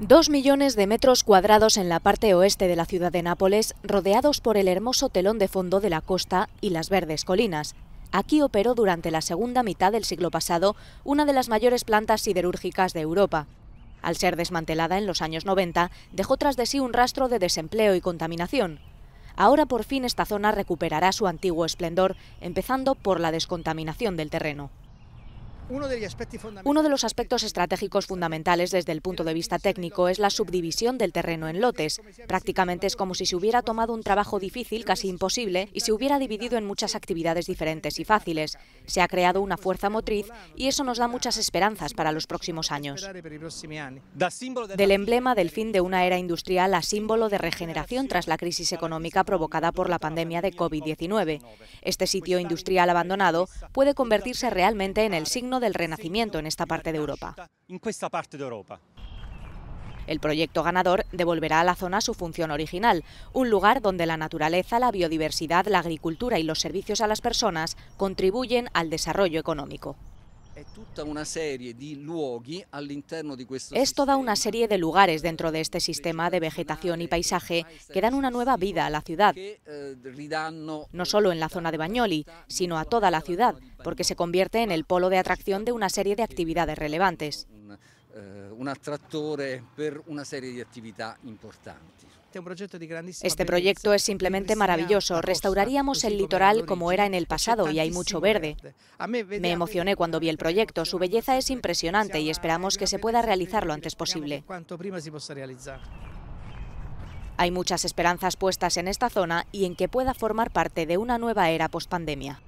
Dos millones de metros cuadrados en la parte oeste de la ciudad de Nápoles, rodeados por el hermoso telón de fondo de la costa y las verdes colinas. Aquí operó durante la segunda mitad del siglo pasado una de las mayores plantas siderúrgicas de Europa. Al ser desmantelada en los años 90, dejó tras de sí un rastro de desempleo y contaminación. Ahora por fin esta zona recuperará su antiguo esplendor, empezando por la descontaminación del terreno. Uno de los aspectos estratégicos fundamentales desde el punto de vista técnico es la subdivisión del terreno en lotes. Prácticamente es como si se hubiera tomado un trabajo difícil, casi imposible, y se hubiera dividido en muchas actividades diferentes y fáciles. Se ha creado una fuerza motriz y eso nos da muchas esperanzas para los próximos años. Del emblema del fin de una era industrial a símbolo de regeneración tras la crisis económica provocada por la pandemia de COVID-19. Este sitio industrial abandonado puede convertirse realmente en el signo del Renacimiento en esta parte de Europa. El proyecto ganador devolverá a la zona su función original, un lugar donde la naturaleza, la biodiversidad, la agricultura y los servicios a las personas contribuyen al desarrollo económico. Es toda una serie de lugares dentro de este sistema de vegetación y paisaje que dan una nueva vida a la ciudad, eh, no solo en la zona de Bagnoli, sino a toda la ciudad, porque se convierte en el polo de atracción de una serie de actividades relevantes. Eh, un una serie Este, este proyecto es simplemente maravilloso. Restauraríamos el litoral como era en el pasado y hay mucho verde. Me emocioné cuando vi el proyecto. Su belleza es impresionante y esperamos que se pueda realizar lo antes posible. Hay muchas esperanzas puestas en esta zona y en que pueda formar parte de una nueva era postpandemia.